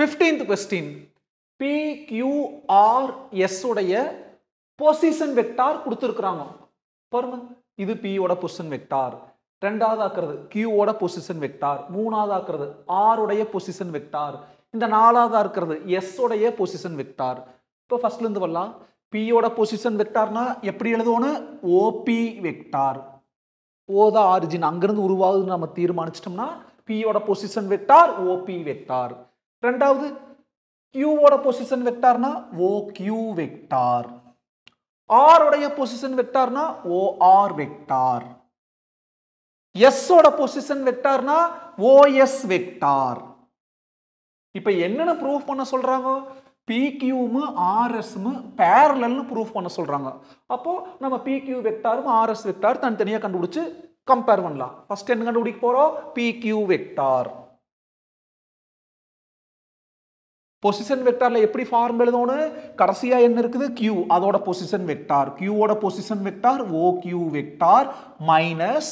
fifteenth question S உடைய position vector கொடுத்துருக்குறாங்க பாருங்க இது பியோட பொசிஷன் வெக்டார் ரெண்டாவது ஆக்குறது கியூவோட பொசிஷன் வெக்டார் மூணாவது ஆக்குறது ஆருடைய பொசிஷன் வெக்டார் இந்த நாலாவதாக இருக்கிறது எஸ் உடைய பொசிஷன் வெக்டார் இப்போ ஃபர்ஸ்ட்லேருந்து வரலாம் பியோட பொசிஷன் வெக்டார்னா எப்படி எழுதுவோன்னு ஓபி வெக்டார் ஓதா ஆரிஜின் அங்கேருந்து உருவாகுதுன்னு நம்ம தீர்மானிச்சிட்டோம்னா பியோட பொசிஷன் வெக்டார் ஓபி வெக்டார் ரெண்டாவது கியூவோட பொசிஷன் வெக்டார்னா ஓ கியூ வெக்டார் ஆருடைய பொசிஷன் வெக்டார்னா ஓ ஆர் வெக்டார் எஸ்ஸோட பொசிஷன் வெக்டார்னா ஓ வெக்டார் இப்போ என்னென்ன ப்ரூஃப் பண்ண சொல்கிறாங்க பிக்யூமு ஆர்எஸ்மு பேரலல்னு ப்ரூஃப் பண்ண சொல்கிறாங்க அப்போது நம்ம பிக்யூ வெக்டாரும் ஆர்எஸ் வெக்டார் தனித்தனியாக கண்டுபிடிச்சு கம்பேர் பண்ணலாம் ஃபஸ்ட் என்ன கண்டுபிடிக்க போகிறோம் பிக்யூ வெக்டார் பொசிஷன் வெக்டாரில் எப்படி ஃபார்ம் எழுதணும் கடைசியாக என்ன இருக்குது கியூ அதோட பொசிஷன் வெக்டார் கியூவோட position vector O Q vector minus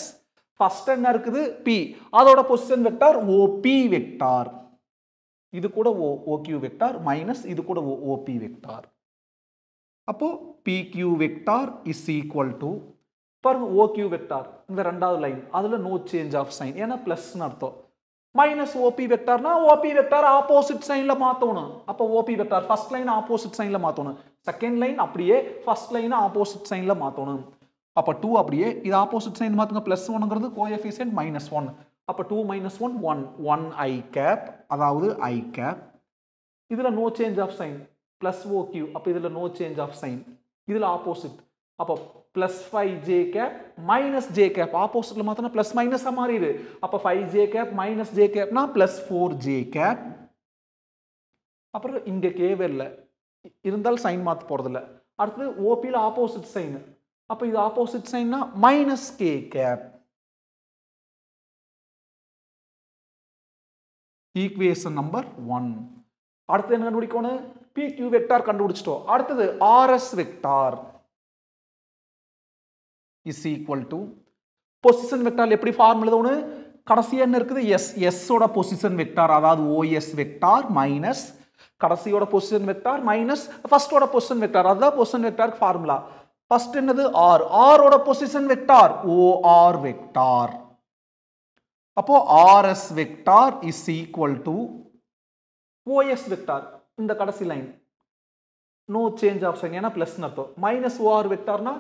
first என்ன இருக்குது பி அதோட பொசிஷன் வெக்டார் ஓபி வெக்டார் இது கூட ஓ கியூ வெக்டார் மைனஸ் இது கூட ஓ ஓபி வெக்டார் அப்போ PQ vector is equal to பாருங்க கியூ வெக்டார் இந்த ரெண்டாவது லைன் அதில் நோ சேஞ்ச் ஆஃப் சைன் ஏன்னா பிளஸ்னு அர்த்தம் மைனஸ் ஓபி வெக்டார்னா ஓபி வெக்டார் ஆப்போசிட் சைனில் மாற்றணும் அப்போ OP vector first line opposite சைனில் மாற்றணும் செகண்ட் லைன் அப்படியே ஃபர்ஸ்ட் லைன் ஆப்போசிட் சைனில் மாற்றணும் அப்போ டூ அப்படியே இது ஆப்போசிட் சைன் மாற்றுங்க ப்ளஸ் ஒன்னுங்கிறது கோஎஃபிஷியன்ட் மைனஸ் ஒன் அப்போ two minus one one one i cap அதாவது ஐ கேப் இதில் no change of sign plus O Q அப்போ இதில் நோ சேஞ்ச் ஆஃப் சைன் இதில் ஆப்போசிட் அப்போ plus five j cap minus j cap ஆப்போசிட்டில் மாத்திரம் plus மைனஸாக மாறிடு அப்போ five j cap minus j கேப்னா ப்ளஸ் ஃபோர் ஜே கேப் அப்புறம் இங்கே கேவே இல்லை இருந்தாலும் சைன் மாற்ற போகிறதில்ல அடுத்தது ஓபியில் ஆப்போசிட் சைனு அப்போ இது ஆப்போசிட் சைன்னா minus k cap equation number one அடுத்தது என்ன கண்டுபிடிக்கணும் பிக்யூ வெக்டார் கண்டுபிடிச்சிட்டோம் அடுத்தது RS vector is equal to position vector எப்படி ஃபார்ம் எழுதணும் கடைசியாக என்ன இருக்குது எஸ் எஸ்ஸோட பொசிஷன் வெக்டார் அதாவது ஓஎஸ் வெக்டார் மைனஸ் கடைசியோட பொசிஷன் வெக்டார் மைனஸ் ஃபர்ஸ்டோட பொசிஷன் வெக்டார் அதுதான் பொசிஷன் வெக்டாருக்கு ஃபார்முலா ஃபர்ஸ்ட் என்னது ஆர் ஆரோட பொசிஷன் வெக்டார் ஓஆர் வெக்டார் அப்போ RS vector is equal to OS vector இந்த கடைசி லைன் நோ சேஞ்ச் ஆப்ஷன் ஏன்னா ப்ளஸ் அர்த்தம் மைனஸ் ஓஆர் வெக்டார்னா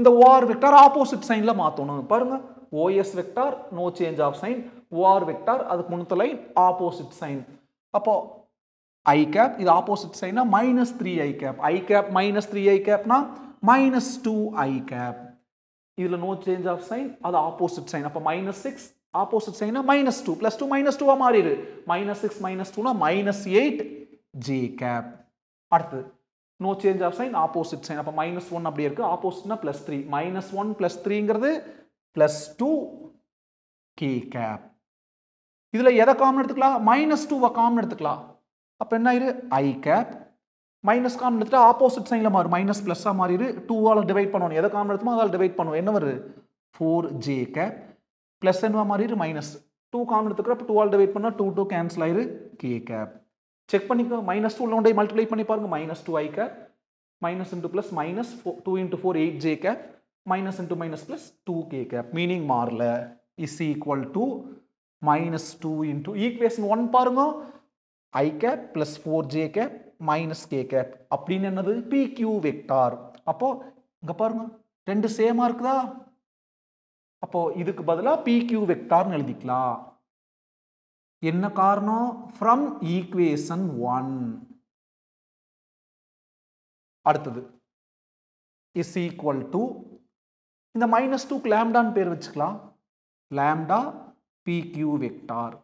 இந்த ஓஆர் வெக்டார் ஆப்போசிட் சைனில் மாற்றணும் பாருங்கள் OS vector no change of sign OR vector அதுக்கு முன்னத்த லைன் ஆப்போசிட் சைன் அப்போ ஐ கேப் இது ஆப்போசிட் சைனா minus three i cap i cap minus three i கேப்னா மைனஸ் டூ ஐ கேப் இதில் நோ சேஞ்ச் ஆஃப் சைன் அது opposite sign அப்போ minus six opposite சைனா minus two plus two minus டூவாக மாறிடு மைனஸ் சிக்ஸ் மைனஸ் டூனா minus eight j cap அடுத்தது no change of sign opposite sign அப்போ minus one அப்படி இருக்குது ஆப்போசிட்னா plus three minus one plus த்ரீங்கிறது ப்ளஸ் டூ கே கேப் இதில் எதை காமன் எடுத்துக்கலாம் மைனஸ் டூவை காமன் எடுத்துக்கலாம் அப்போ என்ன ஆயிரு ஐ கேப் மைனஸ் காமன் எடுத்துகிட்டு ஆப்போசிட் சைனில் மாறும் மைனஸ் ப்ளஸ்ஸாக மாறிடு டூவால் டிவைட் பண்ணணும் எதை காமன் எடுத்துமோ அதால் டிவைட் பண்ணுவோம் என்ன வருது ஃபோர் ஜே கேப் ப்ளஸ் என்னவா மாறிடு மைனஸ் டூ காமன் அப்போ டூவால் டிவைட் பண்ணால் டூ டூ கேன்சல் ஆயிரு கே கேப் செக் பண்ணிக்கோ மைனஸ் டூ ஒன்றை மல்டிப்ளை பண்ணி பாருங்க minus two i cap minus into plus minus four two into four eight j cap minus into minus plus two k cap meaning மாறல is equal to minus two into equation one பாருங்க i cap plus four j cap minus k cap அப்படின்னு என்னது B Q vector அப்போது இங்கே பாருங்க ரெண்டு சேமாக இருக்குதா அப்போது இதுக்கு பதிலாக பிக்யூ வெக்டார்னு எழுதிக்கலாம் என்ன காரணம் ஃப்ரம் ஈக்குவேஷன் ஒன் அடுத்தது இஸ் ஈக்குவல் டு இந்த மைனஸ் டூ லேம்டான்னு பேர் வச்சுக்கலாம் lambda PQ vector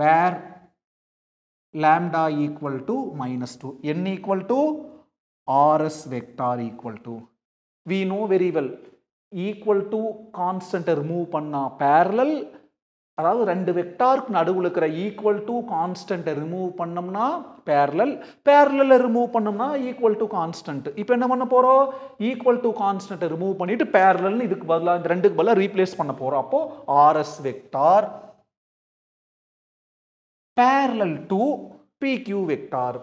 where lambda equal to minus two என் equal to RS vector equal to we know very well equal to கான்ஸ்டன்ட்டை ரிமூவ் பண்ணால் பேரலல் அதாவது ரெண்டு வெக்டாருக்கு நடுவில் இருக்கிற ஈக்குவல் டு கான்ஸ்டன்ட்டை ரிமூவ் பண்ணோம்னா பேரலல் பேரலில் ரிமூவ் பண்ணோம்னா ஈக்குவல் டு கான்ஸ்டன்ட் இப்போ என்ன பண்ண போகிறோம் ஈக்குவல் டு கான்ஸ்டன்ட்டை ரிமூவ் பண்ணிவிட்டு பேரலல்னு இதுக்கு பதிலாக இந்த ரெண்டுக்கு பதிலாக ரீப்ளேஸ் பண்ண போகிறோம் அப்போது RS vector parallel to PQ vector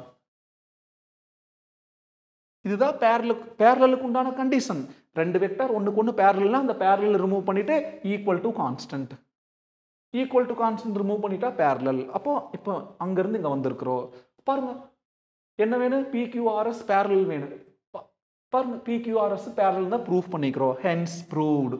இதுதான் பேரலுக்கு பேரலுக்கு உண்டான கண்டிஷன் ரெண்டு வெக்டார் ஒன்றுக்கு ஒன்று பேரலாம் அந்த பேரலில் ரிமூவ் பண்ணிவிட்டு equal to constant equal to constant remove பண்ணிட்டா பேரலல் அப்போ இப்போ அங்கேருந்து இங்கே வந்திருக்கிறோம் பாருங்க என்ன வேணும் பிக்யூஆர்எஸ் பேரல் வேணும் பாருங்க பிக்யூஆர்எஸ் பேரல் தான் ப்ரூவ் பண்ணிக்கிறோம் ஹென்ஸ் ப்ரூவ்டு